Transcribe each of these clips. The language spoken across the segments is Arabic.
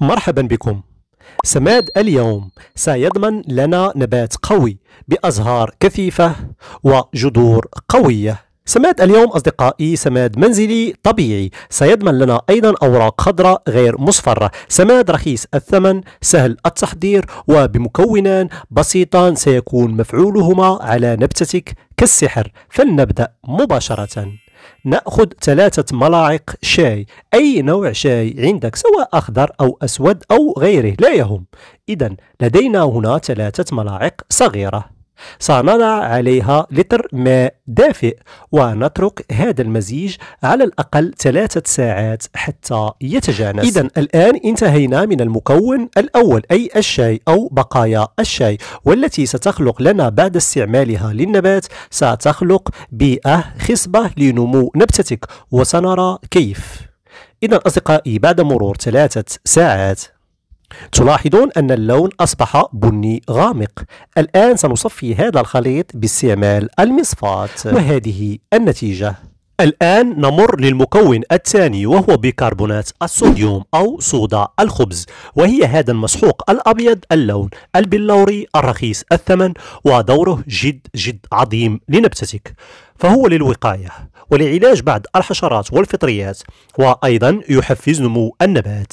مرحبا بكم سماد اليوم سيضمن لنا نبات قوي بأزهار كثيفة وجذور قوية سماد اليوم أصدقائي سماد منزلي طبيعي سيضمن لنا أيضا أوراق خضراء غير مصفرة سماد رخيص الثمن سهل التحضير وبمكونان بسيطان سيكون مفعولهما على نبتتك كالسحر فلنبدأ مباشرة نأخذ ثلاثة ملاعق شاي أي نوع شاي عندك سواء أخضر أو أسود أو غيره لا يهم إذا لدينا هنا ثلاثة ملاعق صغيرة سنضع عليها لتر ماء دافئ ونترك هذا المزيج على الأقل ثلاثة ساعات حتى يتجانس إذا الآن انتهينا من المكون الأول أي الشاي أو بقايا الشاي والتي ستخلق لنا بعد استعمالها للنبات ستخلق بيئة خصبة لنمو نبتتك وسنرى كيف إذا أصدقائي بعد مرور ثلاثة ساعات تلاحظون أن اللون أصبح بني غامق الآن سنصفي هذا الخليط باستعمال المصفاة وهذه النتيجة الآن نمر للمكون الثاني وهو بيكربونات الصوديوم أو صودا الخبز وهي هذا المسحوق الأبيض اللون البلوري الرخيص الثمن ودوره جد جد عظيم لنبتتك فهو للوقاية ولعلاج بعض الحشرات والفطريات وأيضا يحفز نمو النبات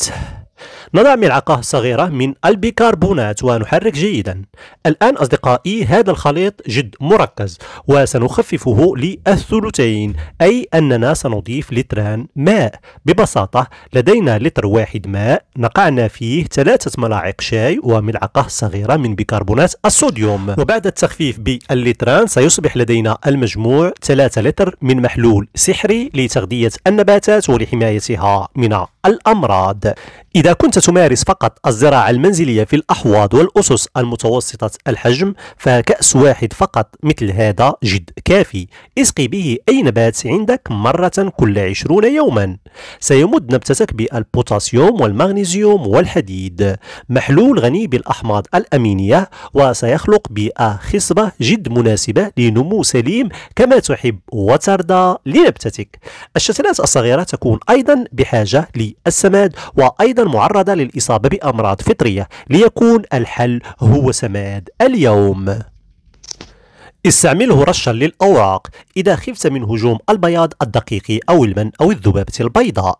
نضع ملعقة صغيرة من البيكربونات ونحرك جيدا الآن أصدقائي هذا الخليط جد مركز وسنخففه للثلثين أي أننا سنضيف لتران ماء ببساطة لدينا لتر واحد ماء نقعنا فيه ثلاثة ملاعق شاي وملعقة صغيرة من بيكربونات الصوديوم وبعد التخفيف باللتران سيصبح لدينا المجموع ثلاثة لتر من محلول سحري لتغذية النباتات ولحمايتها من الأمراض إذا كنت تمارس فقط الزراعة المنزلية في الأحواض والأسس المتوسطة الحجم فكأس واحد فقط مثل هذا جد كافي اسقي به أي نبات عندك مرة كل عشرون يوما سيمد نبتتك بالبوتاسيوم والمغنيسيوم والحديد محلول غني بالأحماض الأمينية وسيخلق بيئة خصبة جد مناسبة لنمو سليم كما تحب وترضى لنبتتك الشتلات الصغيرة تكون أيضا بحاجة لي السماد وأيضا معرضة للإصابة بأمراض فطرية ليكون الحل هو سماد اليوم استعمله رشا للأوراق إذا خفت من هجوم البياض الدقيق أو المن أو الذبابة البيضاء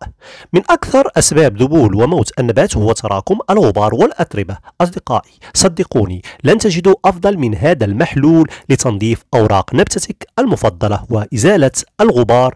من أكثر أسباب ذبول وموت النبات هو تراكم الغبار والأتربة أصدقائي صدقوني لن تجدوا أفضل من هذا المحلول لتنظيف أوراق نبتتك المفضلة وإزالة الغبار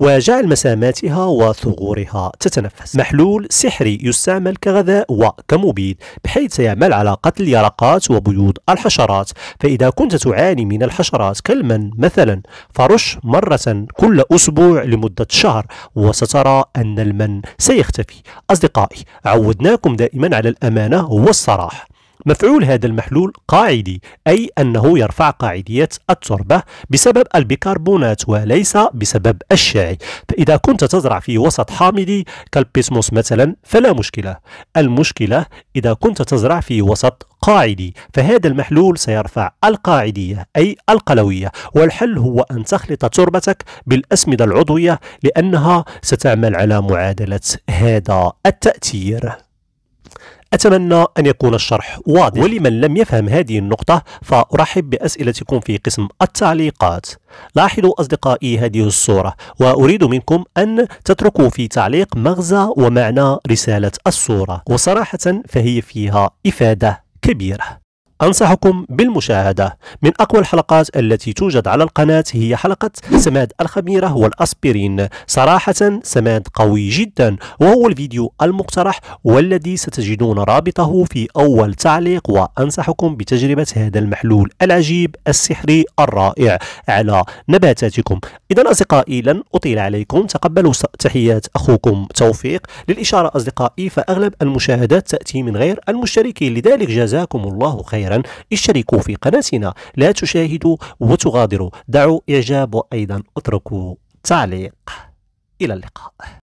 وجعل مساماتها وثغورها تتنفس محلول سحري يستعمل كغذاء وكمبيد بحيث سيعمل على قتل يرقات وبيوض الحشرات فإذا كنت تعاني من الحشرات كالمن مثلا فرش مرة كل أسبوع لمدة شهر وسترى أن المن سيختفي أصدقائي عودناكم دائما على الأمانة والصراحة مفعول هذا المحلول قاعدي أي أنه يرفع قاعدية التربة بسبب البيكربونات وليس بسبب الشعي فإذا كنت تزرع في وسط حامضي كالبسموس مثلا فلا مشكلة المشكلة إذا كنت تزرع في وسط قاعدي فهذا المحلول سيرفع القاعدية أي القلوية والحل هو أن تخلط تربتك بالأسمدة العضوية لأنها ستعمل على معادلة هذا التأثير أتمنى أن يكون الشرح واضح ولمن لم يفهم هذه النقطة فأرحب بأسئلتكم في قسم التعليقات لاحظوا أصدقائي هذه الصورة وأريد منكم أن تتركوا في تعليق مغزى ومعنى رسالة الصورة وصراحة فهي فيها إفادة كبيرة أنصحكم بالمشاهدة من أقوى الحلقات التي توجد على القناة هي حلقة سماد الخميرة والأسبرين صراحة سماد قوي جدا وهو الفيديو المقترح والذي ستجدون رابطه في أول تعليق وأنصحكم بتجربة هذا المحلول العجيب السحري الرائع على نباتاتكم إذا أصدقائي لن أطيل عليكم تقبلوا تحيات أخوكم توفيق للإشارة أصدقائي فأغلب المشاهدات تأتي من غير المشتركين لذلك جزاكم الله خير خيرا اشتركوا في قناتنا لا تشاهدوا وتغادروا دعوا إعجاب وأيضا اتركوا تعليق إلى اللقاء